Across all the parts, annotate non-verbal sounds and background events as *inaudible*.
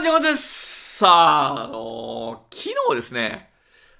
にちは、です。さあ、あのー、昨日ですね、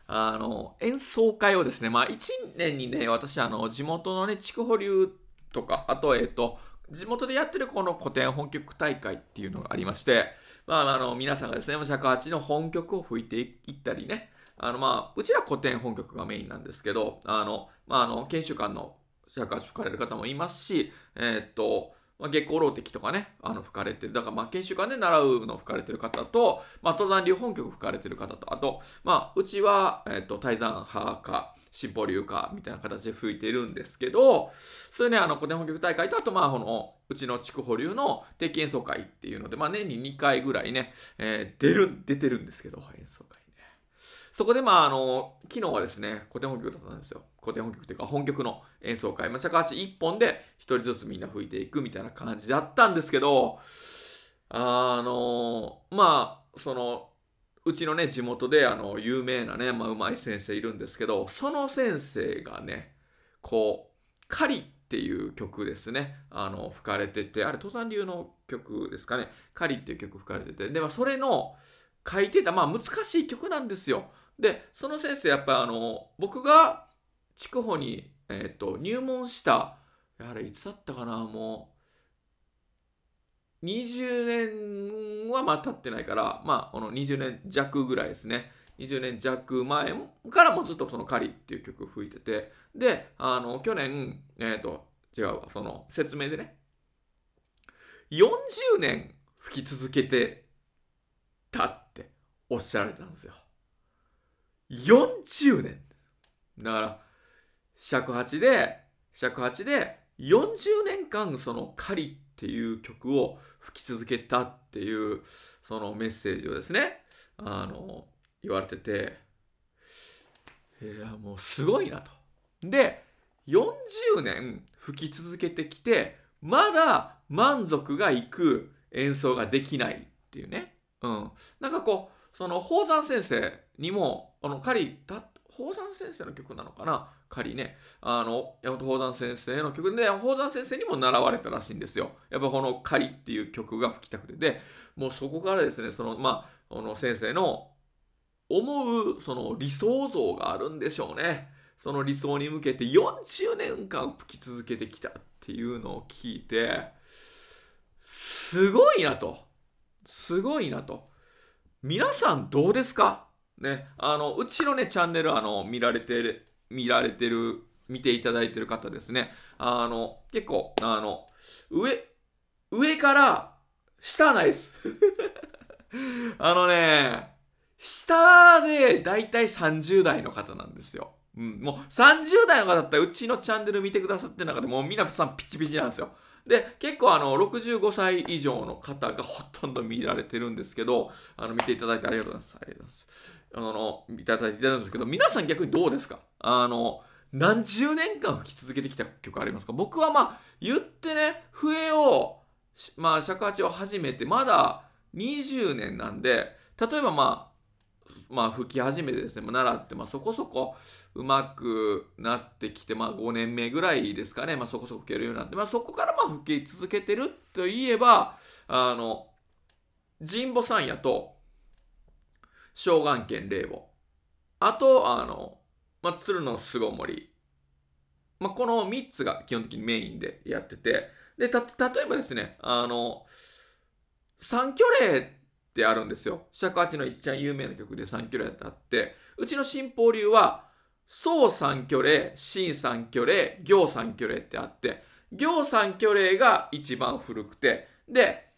あのー、演奏会をですね、まあ、1年にね、私、あの、地元のね、筑保流とか、あと、えっ、ー、と、地元でやってるこの古典本局大会っていうのがありまして、まあ、あの、皆さんがですね、尺八の本局を吹いていったりね、あの、まあ、うちら古典本局がメインなんですけど、あの、まあ、あの、研修官の尺八吹かれる方もいますし、えっと、まあ、月光浪敵とかね、あの、吹かれてる。だから、まあ、研修館で習うのを吹かれてる方と、まあ、登山流本曲吹かれてる方と、あと、まあ、うちは、えっ、ー、と、泰山派か、新保流か、みたいな形で吹いてるんですけど、それね、あの、古典本曲大会と、あと、まあ、この、うちの筑保流の定期演奏会っていうので、まあ、年に2回ぐらいね、えー、出る、出てるんですけど、演奏会ね。そこで、まあ、あの、昨日はですね、古典本曲だったんですよ。古典本曲というか本曲の演奏会、まあ、尺八1本で1人ずつみんな吹いていくみたいな感じだったんですけど、あのー、まあ、その、うちのね、地元であの有名なね、まあ、うまい先生いるんですけど、その先生がね、こう、狩りっていう曲ですね、あの、吹かれてて、あれ、登山流の曲ですかね、狩りっていう曲吹かれてて、で、まあ、それの書いてた、まあ、難しい曲なんですよ。で、その先生、やっぱあの、僕が、筑穂に、えーと、入門したあれいつだったかなもう20年はまあ経ってないからまあこの20年弱ぐらいですね20年弱前からもずっとその「狩り」っていう曲吹いててであの去年えっ、ー、と違うわその説明でね40年吹き続けてたっておっしゃられたんですよ40年だから尺八で、尺八で40年間その狩りっていう曲を吹き続けたっていうそのメッセージをですね、あの、言われてて、いや、もうすごいなと。で、40年吹き続けてきて、まだ満足がいく演奏ができないっていうね。うん。なんかこう、その、宝山先生にも、あの、狩り宝山先生の曲なのかな仮ね、あの、山本宝山先生の曲で、宝山先生にも習われたらしいんですよ。やっぱこの仮っていう曲が吹きたくて。で、もうそこからですね、その、まあ、この先生の思う、その理想像があるんでしょうね。その理想に向けて40年間吹き続けてきたっていうのを聞いて、すごいなと。すごいなと。皆さんどうですかね、あの、うちのね、チャンネル、あの、見られて見られてる、見ていただいてる方ですね。あの、結構、あの、上、上から下ないです。*laughs* あのね、下でだいたい30代の方なんですよ。うん、もう30代の方だったらうちのチャンネル見てくださってる中でもうさんピチピチなんですよ。で、結構あの、65歳以上の方がほとんど見られてるんですけど、あの、見ていただいてありがとうございます。ありがとうございます。あの、いただいてたんですけど、皆さん逆にどうですかあの、何十年間吹き続けてきた曲ありますか僕はまあ、言ってね、笛を、まあ、尺八を始めて、まだ20年なんで、例えばまあ、まあ、吹き始めてですね、まあ、習って、まあ、そこそこうまくなってきて、まあ、5年目ぐらいですかね、まあ、そこそこ吹けるようになって、まあ、そこからまあ、吹き続けてるといえば、あの、神保さんやと、小眼剣冷房。あと、あの、まあ、鶴のもり。まあ、この3つが基本的にメインでやってて、で、た、例えばですね、あの、三巨霊ってあるんですよ。尺八のいっちゃん有名な曲で三巨霊ってあって、うちの新法流は、宋三巨霊、新三巨霊、行三巨霊ってあって、行三巨霊が一番古くて、で、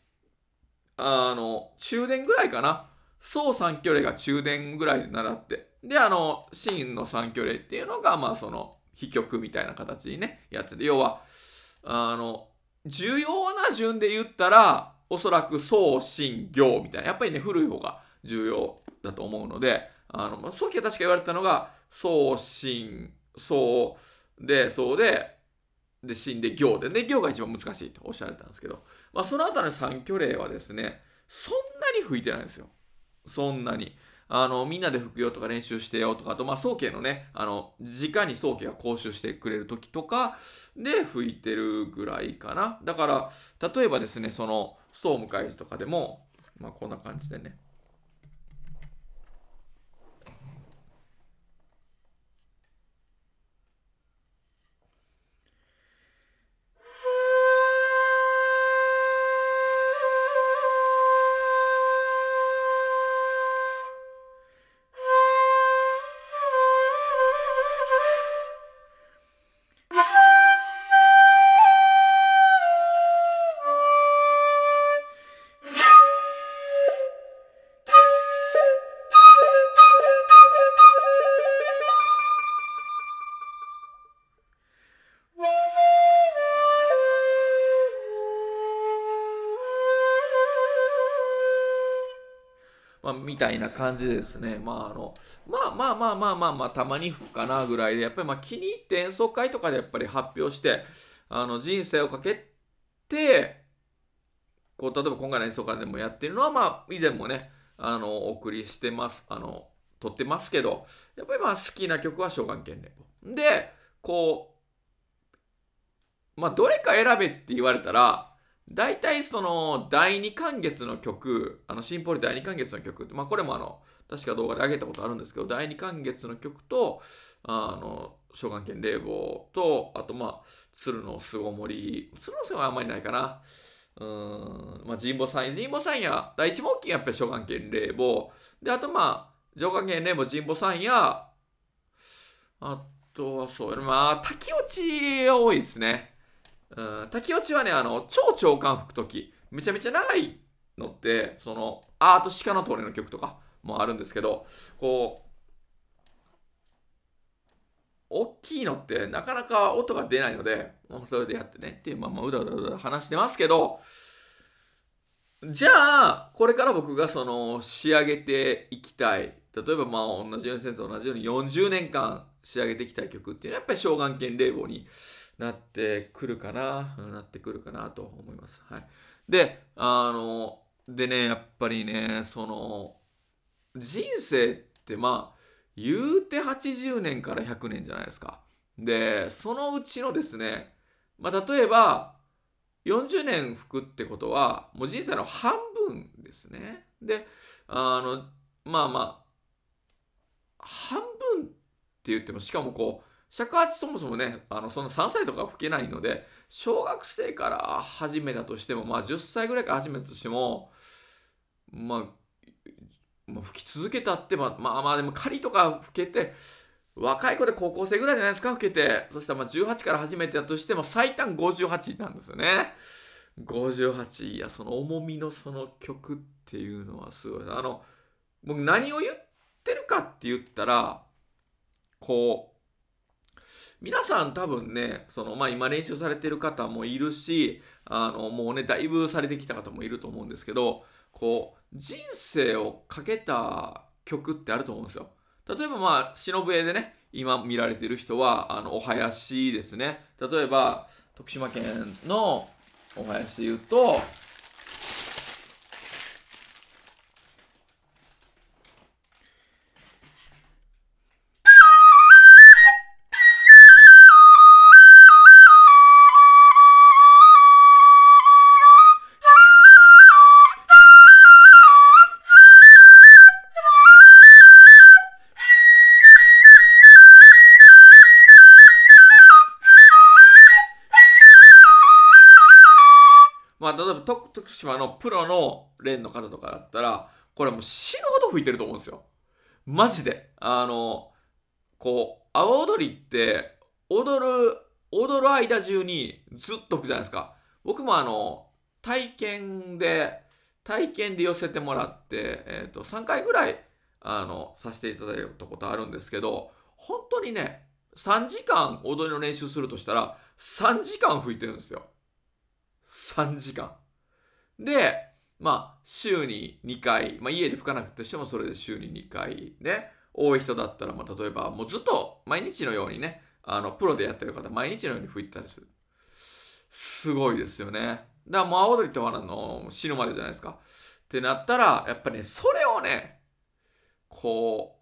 あの、中殿ぐらいかな総三距離が中殿ぐらいで習って、で、あの、真の三距離っていうのが、まあその、秘曲みたいな形にね、やってて、要は、あの、重要な順で言ったら、おそらく総真、行みたいな、やっぱりね、古い方が重要だと思うので、あの、初期は確か言われたのが、総真、宋で、そうで、で、真で行で、で、行が一番難しいとおっしゃられたんですけど、まあ、その後の三挙例はですね、そんなに吹いてないんですよ。そんなに。あの、みんなで副業とか練習してよとか、あと、まあ、宗家のね、あの、直に宗家が講習してくれる時とかで拭いてるぐらいかな。だから、例えばですね、その、ストーム開示とかでも、まあ、こんな感じでね、みたいな感じですね。まああの、まあまあまあまあまあまあ、たまに吹くかなぐらいで、やっぱりまあ気に入って演奏会とかでやっぱり発表して、あの人生をかけて、こう、例えば今回の演奏会でもやってるのは、まあ以前もね、あの、お送りしてます、あの、撮ってますけど、やっぱりまあ好きな曲は小眼剣で。で、こう、まあどれか選べって言われたら、大体その第2関月の曲、あのシンポリ第2関月の曲、まあこれもあの、確か動画で上げたことあるんですけど、第2関月の曲と、あの、小眼犬冷房と、あとまあ、鶴の巣ごもり、鶴の巣はあんまりないかな。うん、まあ、神保さ院神保さ院や、第一木金やっぱり小眼犬冷房。で、あとまあ、上眼犬冷房神保さ院や、あとはそうまあ、滝落ち多いですね。うん、竹落ちはね、あの、超長官吹くとき、めちゃめちゃ長いのって、その、アート鹿の通りの曲とかもあるんですけど、こう、大きいのってなかなか音が出ないので、それでやってね、っていう、まあ、まあ、うだうだうだ話してますけど、じゃあ、これから僕がその、仕上げていきたい、例えばまあ、同じように先生と同じように40年間仕上げていきたい曲っていうのは、やっぱり、小眼剣冷房に、なってくるかな、なってくるかなと思います。はい。で、あの、でね、やっぱりね、その、人生ってまあ、言うて80年から100年じゃないですか。で、そのうちのですね、まあ、例えば、40年服ってことは、もう人生の半分ですね。で、あの、まあまあ、半分って言っても、しかもこう、尺八そもそもね、あの、その3歳とか吹けないので、小学生から始めたとしても、まあ10歳ぐらいから始めたとしても、まあ、まあ、吹き続けたって、まあ、まあまあでも仮とか吹けて、若い子で高校生ぐらいじゃないですか、吹けて。そしたらまあ18から始めてたとしても、最短58なんですよね。58。いや、その重みのその曲っていうのはすごい。あの、僕何を言ってるかって言ったら、こう、皆さん多分ね、その、まあ、今練習されてる方もいるし、あの、もうね、だいぶされてきた方もいると思うんですけど、こう、人生をかけた曲ってあると思うんですよ。例えばまあ、忍笛でね、今見られてる人は、あの、お囃子ですね。例えば、徳島県のお囃子で言うと、徳島のプロのレンの方とかだったら、これもう死ぬほど吹いてると思うんですよ。マジで。あの、こう、阿波踊りって、踊る、踊る間中にずっと吹くじゃないですか。僕もあの、体験で、体験で寄せてもらって、えっ、ー、と、3回ぐらい、あの、させていただいたことあるんですけど、本当にね、3時間踊りの練習するとしたら、3時間吹いてるんですよ。3時間。で、まあ、週に2回、まあ、家で吹かなくてもそれで週に2回ね、多い人だったら、まあ、例えば、もうずっと毎日のようにね、あの、プロでやってる方、毎日のように吹いてたりする。すごいですよね。だからもう、青鳥と花の死ぬまでじゃないですか。ってなったら、やっぱり、ね、それをね、こ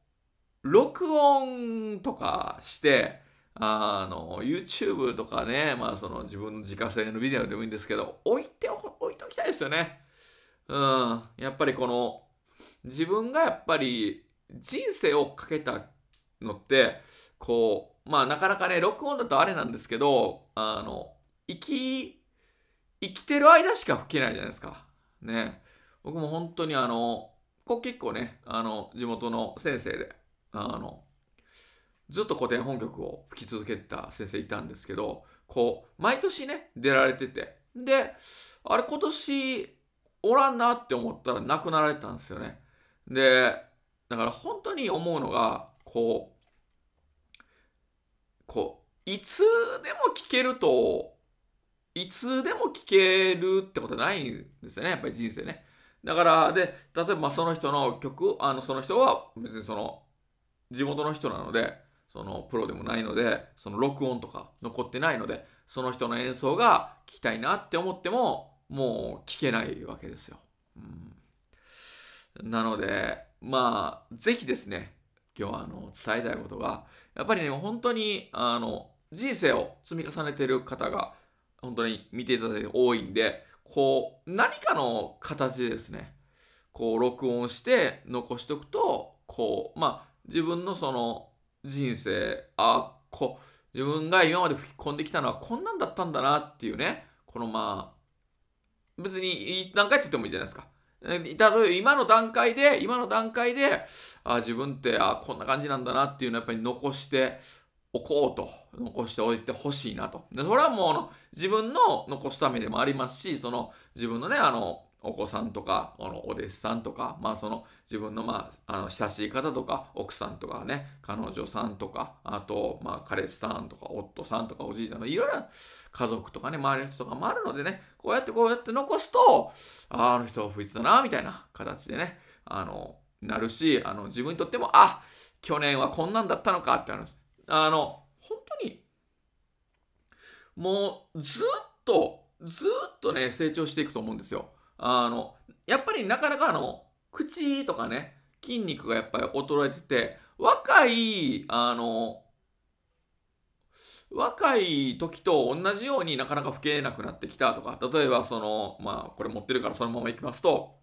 う、録音とかして、あの、YouTube とかね、まあその自分の自家製のビデオでもいいんですけど、置いておきたいですよね。うん。やっぱりこの、自分がやっぱり人生をかけたのって、こう、まあなかなかね、録音だとあれなんですけど、あの、生き、生きてる間しか吹けないじゃないですか。ね。僕も本当にあの、こう結構ね、あの、地元の先生で、あの、ずっと古典本曲を吹き続けてた先生いたんですけど、こう、毎年ね、出られてて、で、あれ今年おらんなって思ったら亡くなられたんですよね。で、だから本当に思うのが、こう、こう、いつでも聞けると、いつでも聞けるってことないんですよね、やっぱり人生ね。だから、で、例えばその人の曲、あの、その人は別にその、地元の人なので、そのプロでもないので、その録音とか残ってないので、その人の演奏が聞きたいなって思っても、もう聞けないわけですよ。うん、なので、まあ、ぜひですね、今日はあの伝えたいことが、やっぱりね、本当にあの人生を積み重ねている方が、本当に見ていただいて多いんで、こう、何かの形でですね、こう、録音して残しておくと、こう、まあ、自分のその人生、あ、こう、自分が今まで吹き込んできたのはこんなんだったんだなっていうね、このまあ、別に何回って言ってもいいじゃないですか。例えば今の段階で、今の段階で、あ自分ってあこんな感じなんだなっていうのをやっぱり残しておこうと、残しておいてほしいなと。でそれはもう自分の残すためでもありますし、その自分のね、あの、お子さんとか、あのお弟子さんとか、まあその自分の,、まあ、あの親しい方とか、奥さんとかね、彼女さんとか、あと、まあ彼氏さんとか、夫さんとか、おじいさんとか、いろいろ家族とかね、周りの人とかもあるのでね、こうやってこうやって残すと、ああの人吹いてたな、みたいな形でね、あの、なるし、あの自分にとっても、あ去年はこんなんだったのかって話。あの、本当に、もうずっと、ずっとね、成長していくと思うんですよ。あの、やっぱりなかなかあの、口とかね、筋肉がやっぱり衰えてて、若い、あの、若い時と同じようになかなか老けなくなってきたとか、例えばその、まあこれ持ってるからそのまま行きますと、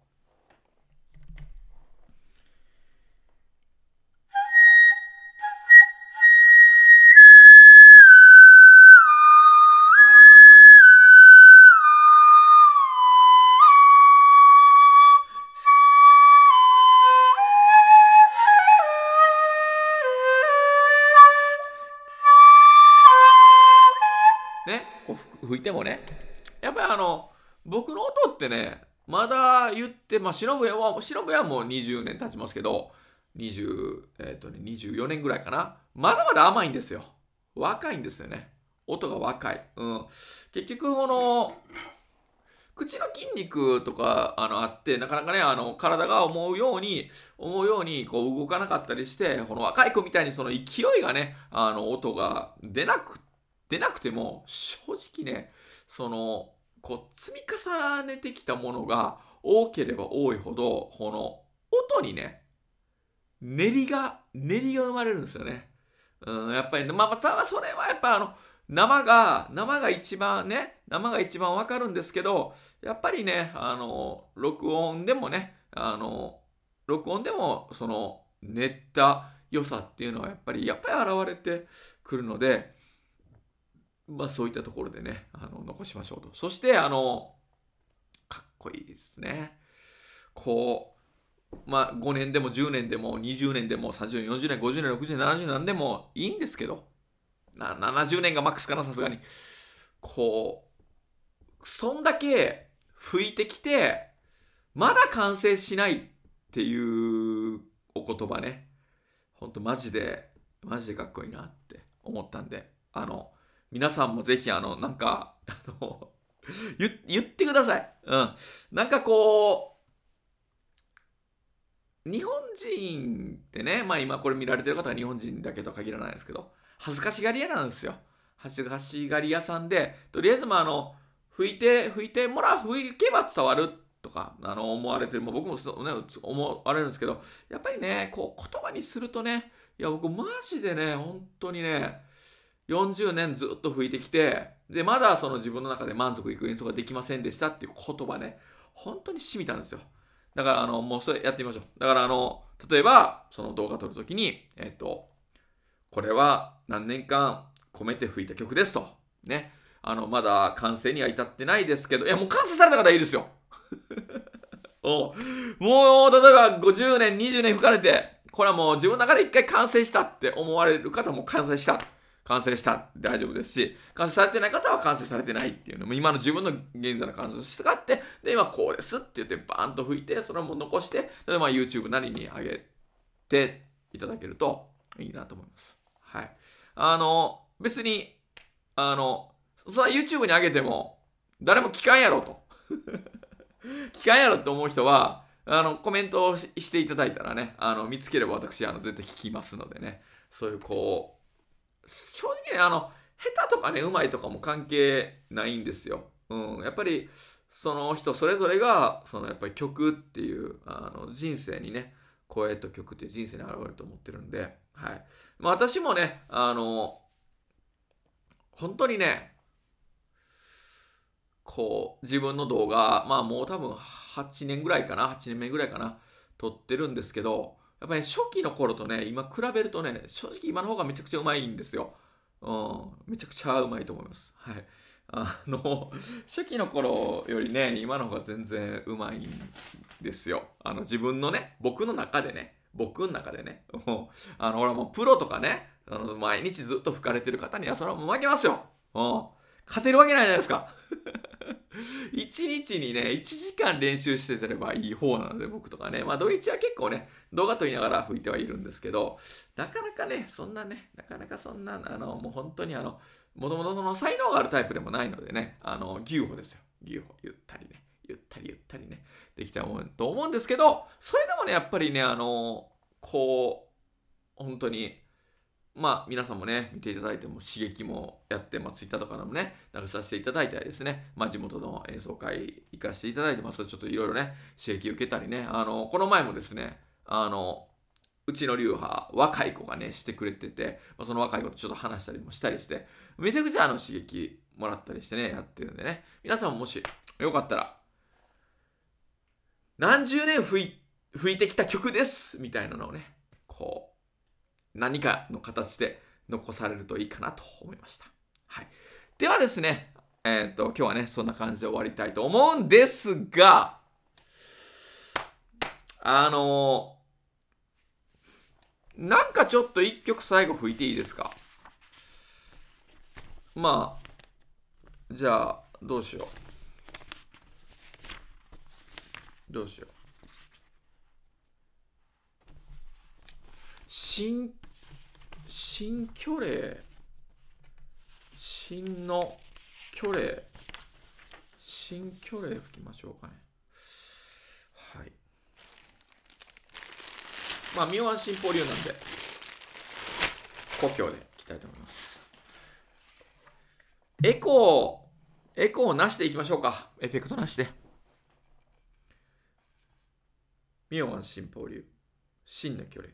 てもね、やっぱりあの、僕の音ってね、まだ言って、まあ、忍ぶは、忍ぶはもう20年経ちますけど、20、えっ、ー、とね、24年ぐらいかな。まだまだ甘いんですよ。若いんですよね。音が若い。うん。結局、この、口の筋肉とか、あの、あって、なかなかね、あの、体が思うように、思うように、こう、動かなかったりして、この若い子みたいにその勢いがね、あの、音が出なくて、出なくても正直ねそのこう積み重ねてきたものが多ければ多いほどこの音にね練りが練りが生まれるんですよね。うん、やっぱり、まあ、まあ、それはやっぱあの、生が、生が一番ね、生が一番わかるんですけど、やっぱりね、あの、録音でもね、あの、録音でも、その、練った良さっていうのはやっぱり、やっぱり現れてくるので、まあそういったところでね、あの残しましょうと。そして、あの、かっこいいですね。こう、まあ5年でも10年でも20年でも30年、40年、50年、60年、70年でもいいんですけど、な70年がマックスかな、さすがに。こう、そんだけ吹いてきて、まだ完成しないっていうお言葉ね。ほんとマジで、マジでかっこいいなって思ったんで、あの、皆さんもぜひ、あの、なんか、あの、*laughs* 言、言ってください。うん。なんかこう、日本人ってね、まあ今これ見られてる方は日本人だけとは限らないですけど、恥ずかしがり屋なんですよ。恥ずかしがり屋さんで、とりあえずまああの、拭いて、拭いてもらう、拭けば伝わるとか、あの、思われてる、まあ、僕もね、思われるんですけど、やっぱりね、こう、言葉にするとね、いや、僕マジでね、本当にね、40年ずっと吹いてきて、で、まだその自分の中で満足いく演奏ができませんでしたっていう言葉ね、本当に染みたんですよ。だから、あの、もうそれやってみましょう。だから、あの、例えば、その動画撮るときに、えっ、ー、と、これは何年間込めて吹いた曲ですと。ね。あの、まだ完成には至ってないですけど、いや、もう完成された方がいいですよ。*laughs* おもう、例えば50年、20年吹かれて、これはもう自分の中で一回完成したって思われる方も完成した。完成した大丈夫ですし、完成されてない方は完成されてないっていうのも、今の自分の現在の感想を従って、で、今こうですって言ってバーンと吹いて、それも残して、例えば YouTube なりに上げていただけるといいなと思います。はい。あの、別に、あの、それは YouTube に上げても、誰も聞かんやろと。*laughs* 聞かんやろって思う人は、あの、コメントをしていただいたらね、あの、見つければ私、あの、絶対聞きますのでね、そういうこう、正直ね、あの、下手とかね、うまいとかも関係ないんですよ。うん、やっぱり、その人それぞれが、そのやっぱり曲っていう、あの、人生にね、声と曲って人生に現れると思ってるんで、はい。まあ私もね、あの、本当にね、こう、自分の動画、まあもう多分8年ぐらいかな、8年目ぐらいかな、撮ってるんですけど、やっぱり、初期の頃とね、今比べるとね、正直今の方がめちゃくちゃうまいんですよ。うん、めちゃくちゃうまいと思います。はい。あの、初期の頃よりね、今の方が全然うまいんですよ。あの、自分のね、僕の中でね、僕の中でね、あの、俺はもうプロとかね、あの毎日ずっと吹かれてる方にはそれはもう負けますよ。うん。勝てるわけないじゃないですか。1 *laughs* 日にね、1時間練習しててればいい方なので、僕とかね。まあ土日は結構ね、動画撮りながら吹いてはいるんですけど、なかなかね、そんなね、なかなかそんな、あの、もう本当にあの、もともとその才能があるタイプでもないのでね、あの、牛歩ですよ。牛歩、ゆったりね。ゆったりゆったりね、できたもんと思うんですけど、それでもね、やっぱりね、あの、こう、本当に、まあ、皆さんもね、見ていただいても刺激もやって、まあ、ツイッターとかでもね、流させていただいたりですね、まあ、地元の演奏会行かせていただいて、まあ、それちょっといろいろね、刺激受けたりね、あの、この前もですね、あの、うちの流派、若い子がね、してくれてて、まあ、その若い子とちょっと話したりもしたりして、めちゃくちゃあの刺激もらったりしてね、やってるんでね、皆さんももし、よかったら、何十年吹い吹いてきた曲ですみたいなのをね、こう、何かの形で残されるといいかなと思いました。はい。ではですね、えっ、ー、と、今日はね、そんな感じで終わりたいと思うんですが、あのー、なんかちょっと一曲最後吹いていいですかまあ、じゃあ、どうしよう。どうしよう。新、新虚礼、新の虚礼、新虚礼吹きましょうかね。はい。まあ、妙案新法流なんで、故郷でいきたいと思います。エコー、エコーなしでいきましょうか。エフェクトなしで。妙案新法流、新の距離。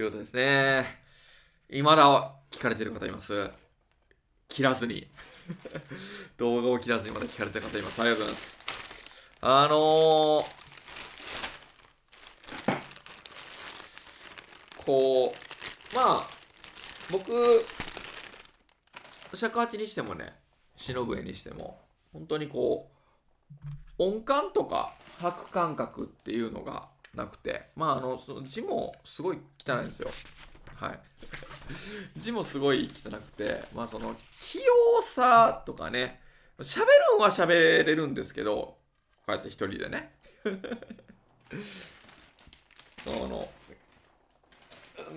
ということですね。未だ聞かれてる方います。切らずに動画を切らずにまだ聞かれてる方います。ありがとうございます。あのー、こう、まあ、僕、尺八にしてもね、忍笛にしても、本当にこう、音感とか拍感覚っていうのがなくて、まあ、あのその字もすごい汚いんですよ。はい、*laughs* 字もすごい汚くて、まあ、その器用さとかね喋るんは喋れるんですけどこうやって一人でね *laughs* その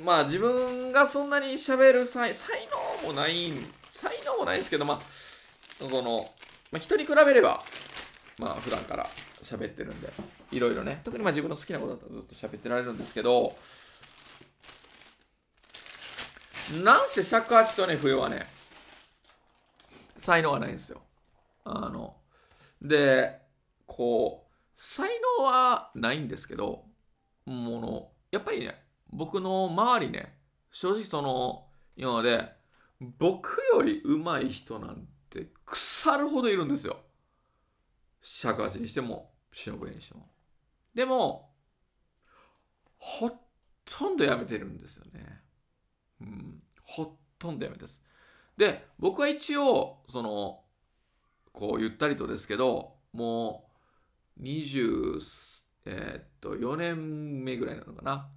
まあ自分がそんなに喋る才才能もない才能もないんですけどまあその、まあ、人に比べればまあ普段から喋ってるんで、いろいろね、特にまあ自分の好きなことだったらずっと喋ってられるんですけど、なんせ尺八とね、冬はね、才能がないんですよ。あの、で、こう、才能はないんですけど、もの、やっぱりね、僕の周りね、正直その、今まで、僕より上手い人なんて腐るほどいるんですよ。尺八にしてものぶにしてもでもほとんどやめてるんですよねうんほとんどやめですで僕は一応そのこうゆったりとですけどもう20えー、っと4年目ぐらいなのかな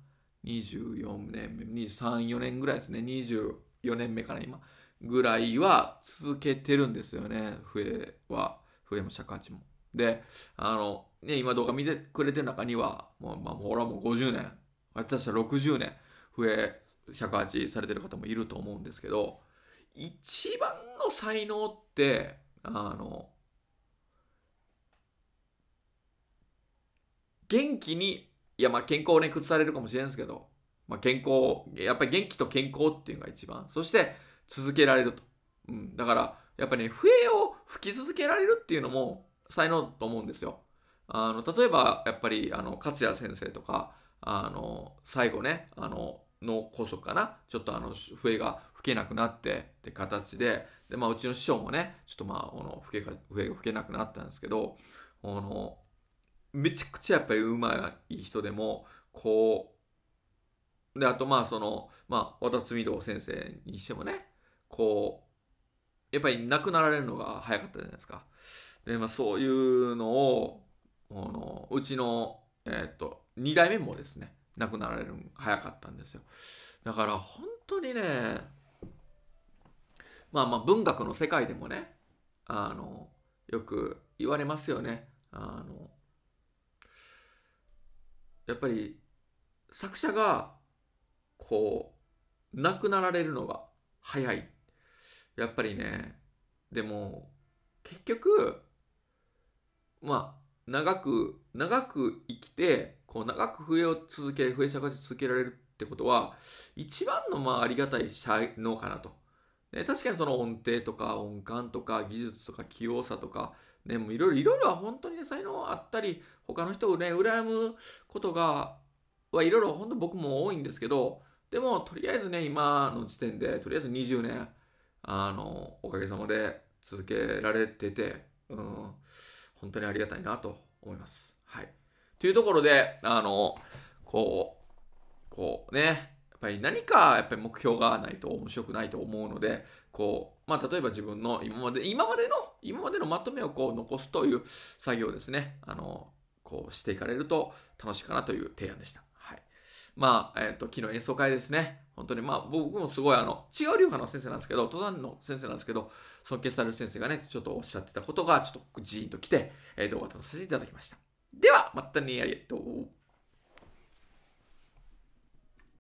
24年目234年ぐらいですね24年目から今ぐらいは続けてるんですよね笛は笛も尺八もで、あの、ね、今動画見てくれてる中には、もう、まあ、俺はもう50年、私たちは60年、増え、尺八されてる方もいると思うんですけど、一番の才能って、あの、元気に、いや、ま健康をね、崩されるかもしれないですけど、まあ健康、やっぱり元気と健康っていうのが一番。そして、続けられると。うん。だから、やっぱりね、笛を吹き続けられるっていうのも、才能と思うんですよ。あの例えばやっぱりあの勝谷先生とかあの最後ねあの脳梗塞かなちょっとあの笛が吹けなくなってって形でで、まあ、うちの師匠もねちょっとまああの笛が笛が吹けなくなったんですけどあのめちゃくちゃやっぱりうまい人でもこうであとまあその、まあ、和田摘堂先生にしてもねこうやっぱり亡くなられるのが早かったじゃないですか。で、まあ、そういうのを、あのうちの、えっ、と、2代目もですね、亡くなられる早かったんですよ。だから本当にね、まあまあ文学の世界でもね、あの、よく言われますよね。あの、やっぱり作者が、こう、亡くなられるのが早い。やっぱりね、でも、結局、まあ、長く、長く生きて、こう長く笛を続け、笛社会続けられるってことは、一番のまあありがたい才能かなと。ね、確かにその音程とか音感とか技術とか器用さとか、ね、もういろいろ、いろいろ本当にね、才能あったり、他の人をね、羨むことが、はいろいろ本当僕も多いんですけど、でも、とりあえずね、今の時点で、とりあえず20年、あの、おかげさまで続けられてて、うん。本当にありがたいなと思います。はい。というところで、あの、こう、こうね、やっぱり何かやっぱり目標がないと面白くないと思うので、こう、まあ、例えば自分の今まで、今までの、今までのまとめをこう残すという作業ですね、あの、こうしていかれると楽しいかなという提案でした。まあ、えっ、ー、と、昨日演奏会ですね。本当に、まあ、僕もすごい、あの、違う流派の先生なんですけど、登山の先生なんですけど、尊敬される先生がね、ちょっとおっしゃってたことが、ちょっとジーンと来て、えー、動画を撮らせていただきました。では、またね、ありがとう。